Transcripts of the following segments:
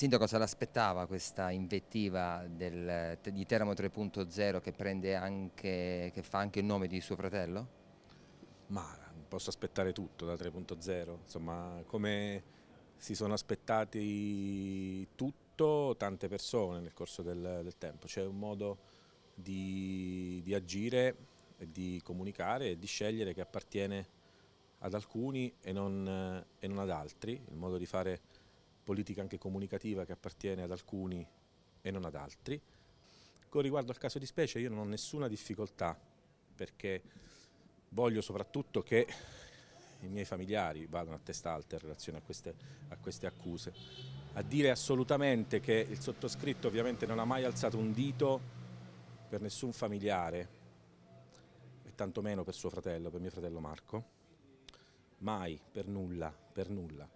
Sindaco, se l'aspettava questa invettiva del, di Teramo 3.0 che, che fa anche il nome di suo fratello? Ma posso aspettare tutto da 3.0, insomma come si sono aspettati tutto tante persone nel corso del, del tempo, c'è un modo di, di, agire, di comunicare e di scegliere che appartiene ad alcuni e non, e non ad altri, il modo di fare politica anche comunicativa che appartiene ad alcuni e non ad altri. Con riguardo al caso di specie io non ho nessuna difficoltà perché voglio soprattutto che i miei familiari vadano a testa alta in relazione a queste, a queste accuse. A dire assolutamente che il sottoscritto ovviamente non ha mai alzato un dito per nessun familiare e tantomeno per suo fratello, per mio fratello Marco, mai, per nulla, per nulla.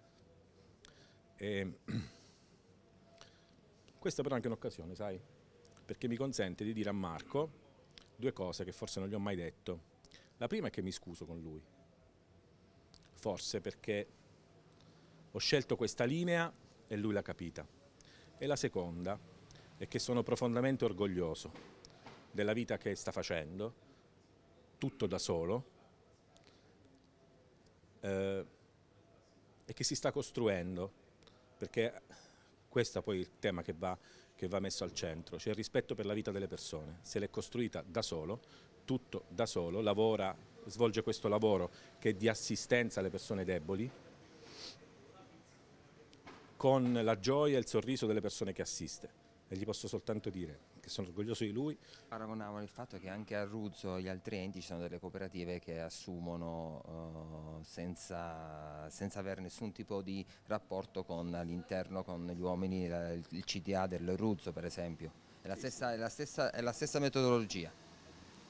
E questa però è anche un'occasione, sai, perché mi consente di dire a Marco due cose che forse non gli ho mai detto. La prima è che mi scuso con lui, forse perché ho scelto questa linea e lui l'ha capita. E la seconda è che sono profondamente orgoglioso della vita che sta facendo, tutto da solo, eh, e che si sta costruendo perché questo è poi il tema che va, che va messo al centro, cioè il rispetto per la vita delle persone, se l'è costruita da solo, tutto da solo, lavora, svolge questo lavoro che è di assistenza alle persone deboli, con la gioia e il sorriso delle persone che assiste e gli posso soltanto dire che sono orgoglioso di lui. Paragonavo il fatto che anche a Ruzzo e gli altri enti ci sono delle cooperative che assumono eh, senza, senza avere nessun tipo di rapporto con l'interno, con gli uomini, il CDA del Ruzzo per esempio, è la stessa, è la stessa, è la stessa metodologia.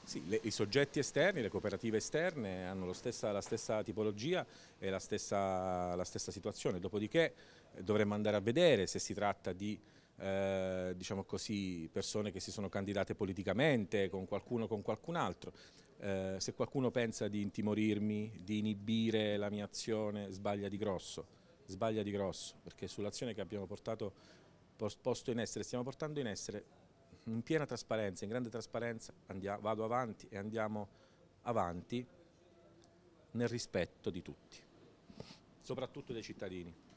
Sì, le, i soggetti esterni, le cooperative esterne hanno stessa, la stessa tipologia e la stessa, la stessa situazione, dopodiché eh, dovremmo andare a vedere se si tratta di eh, diciamo così, persone che si sono candidate politicamente con qualcuno o con qualcun altro. Eh, se qualcuno pensa di intimorirmi, di inibire la mia azione, sbaglia di grosso, sbaglia di grosso, perché sull'azione che abbiamo portato, posto in essere, stiamo portando in essere in piena trasparenza, in grande trasparenza, andiamo, vado avanti e andiamo avanti nel rispetto di tutti, soprattutto dei cittadini.